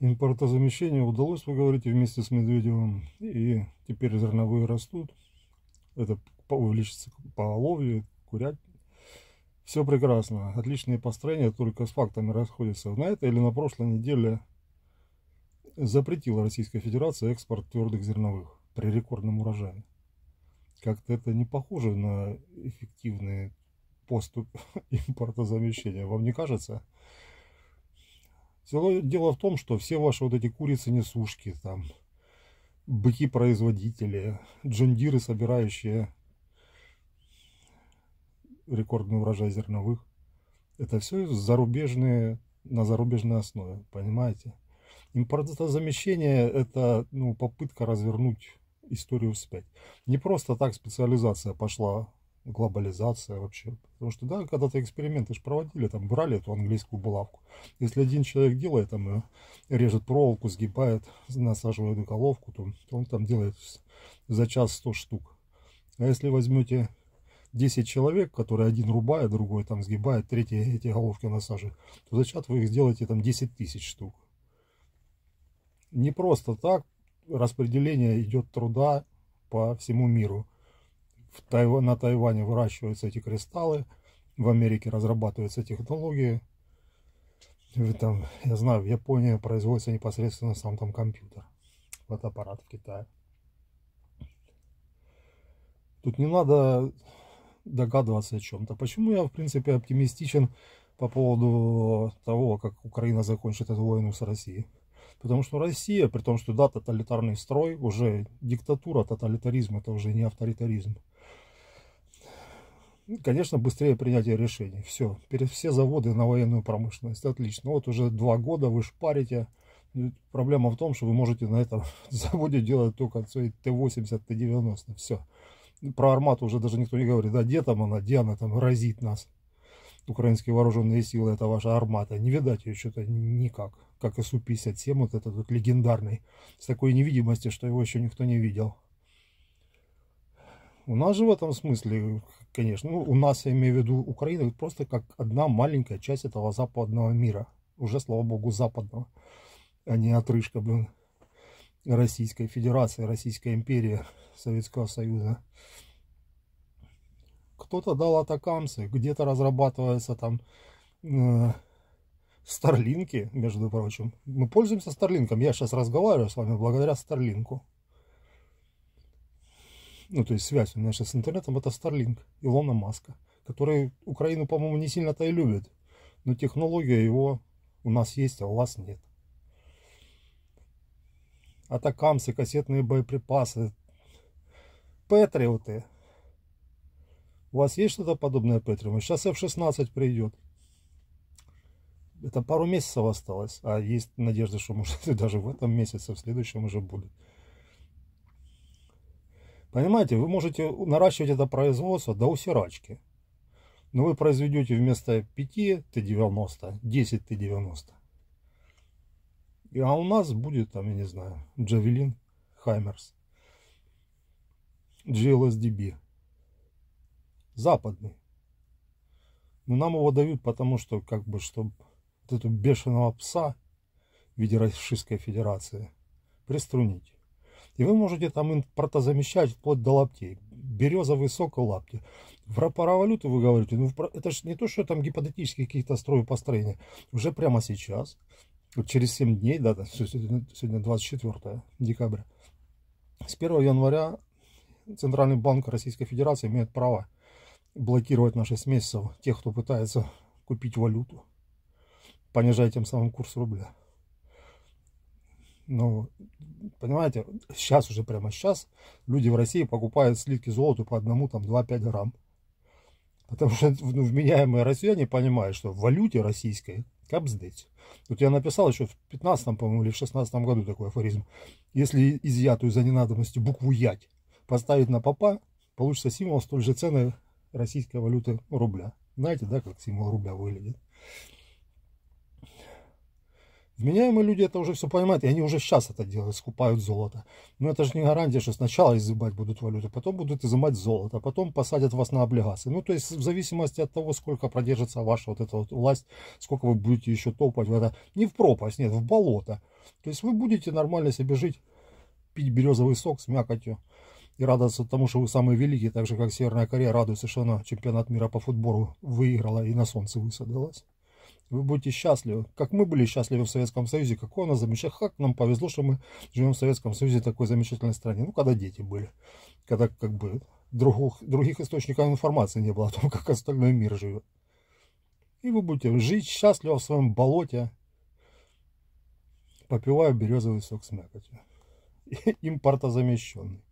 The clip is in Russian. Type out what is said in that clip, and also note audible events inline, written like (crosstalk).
импортозамещение удалось поговорить вместе с Медведевым. И теперь зерновые растут. Это увеличится по половле, курять. Все прекрасно. Отличные построения, только с фактами расходятся. На этой или на прошлой неделе запретила Российская Федерация экспорт твердых зерновых при рекордном урожае. Как-то это не похоже на эффективный поступ (laughs) импортозамещения, вам не кажется? Все дело в том, что все ваши вот эти курицы-несушки, там, быки-производители, джундиры, собирающие рекордный урожай зерновых, это все зарубежные, на зарубежной основе, понимаете? Импортозамещение – это ну, попытка развернуть историю вспять. Не просто так специализация пошла глобализация вообще. Потому что, да, когда-то эксперименты же проводили, там брали эту английскую булавку. Если один человек делает, там режет проволоку, сгибает, насаживает головку, то он там делает за час сто штук. А если возьмете 10 человек, которые один рубает, другой там сгибает, третий эти головки насаживает, то за час вы их сделаете там 10 тысяч штук. Не просто так распределение идет труда по всему миру в Тайва, на Тайване выращиваются эти кристаллы, в Америке разрабатываются технологии. Там, я знаю, в Японии производится непосредственно сам там компьютер, фотоаппарат в Китае. Тут не надо догадываться о чем-то. Почему я, в принципе, оптимистичен по поводу того, как Украина закончит эту войну с Россией? Потому что Россия, при том, что да, тоталитарный строй, уже диктатура, тоталитаризм, это уже не авторитаризм конечно, быстрее принятие решений. Все, все заводы на военную промышленность. Отлично. Вот уже два года вы шпарите. Проблема в том, что вы можете на этом (laughs) заводе делать только свои Т-80, Т-90. Все. Про армату уже даже никто не говорит. А где там она? Где она там разит нас? Украинские вооруженные силы, это ваша армата. Не видать ее что-то никак. Как и Су-57, вот этот вот легендарный. С такой невидимости, что его еще никто не видел. У нас же в этом смысле, конечно, ну, у нас, я имею в виду, Украина просто как одна маленькая часть этого западного мира. Уже, слава богу, западного, а не отрыжка, блин, Российской Федерации, Российской империи, Советского Союза. Кто-то дал атакамсы, где-то разрабатывается там э, Старлинки, между прочим. Мы пользуемся Старлинком. Я сейчас разговариваю с вами благодаря Старлинку ну то есть связь у меня сейчас с интернетом, это Starlink, Илона Маска, который Украину, по-моему, не сильно-то и любит. Но технология его у нас есть, а у вас нет. Атакамсы, кассетные боеприпасы, Патриоты. У вас есть что-то подобное Патриоту? Сейчас F-16 придет. Это пару месяцев осталось, а есть надежда, что может и (laughs) даже в этом месяце, в следующем уже будет. Понимаете, вы можете наращивать это производство до усирачки. Но вы произведете вместо 5 Т-90, 10 Т-90. А у нас будет, там, я не знаю, Джавелин, Хаймерс, GLSDB. Западный. Но нам его дают, потому что, как бы, чтобы вот эту бешеного пса в виде Российской Федерации приструнить. И вы можете там импортозамещать, замещать вплоть до лаптей. Березовый сокол лапти. Про паравалюту вы говорите, ну это же не то, что там гипотетические какие-то строи построения. Уже прямо сейчас, через 7 дней, да, сегодня 24 декабря, с 1 января Центральный банк Российской Федерации имеет право блокировать наши с месяцев тех, кто пытается купить валюту, понижая тем самым курс рубля. Ну, понимаете, сейчас уже прямо сейчас люди в России покупают слитки золота по одному, там, 2-5 грамм. Потому что (laughs) ну, вменяемые россияне понимают, что в валюте российской капздеть. Вот я написал еще в 15 по-моему, или в 16 году такой афоризм. Если изъятую за ненадобностью букву «ять» поставить на попа, получится символ столь же цены российской валюты рубля. Знаете, да, как символ рубля выглядит? Вменяемые люди это уже все понимают, и они уже сейчас это делают, скупают золото. Но это же не гарантия, что сначала изымать будут валюту, потом будут изымать золото, а потом посадят вас на облигации. Ну, то есть в зависимости от того, сколько продержится ваша вот эта вот власть, сколько вы будете еще топать в это, не в пропасть, нет, в болото. То есть вы будете нормально себе жить, пить березовый сок с мякотью и радоваться тому, что вы самые великие, так же, как Северная Корея радуется, что она чемпионат мира по футболу выиграла и на солнце высадилась. Вы будете счастливы, как мы были счастливы в Советском Союзе, какое у нас замечательное, как нам повезло, что мы живем в Советском Союзе, такой замечательной стране, ну, когда дети были, когда как бы других, других источников информации не было о том, (laughs) как остальной мир живет. И вы будете жить счастливо в своем болоте, попивая березовый сок с мякотью, (laughs) импортозамещенный.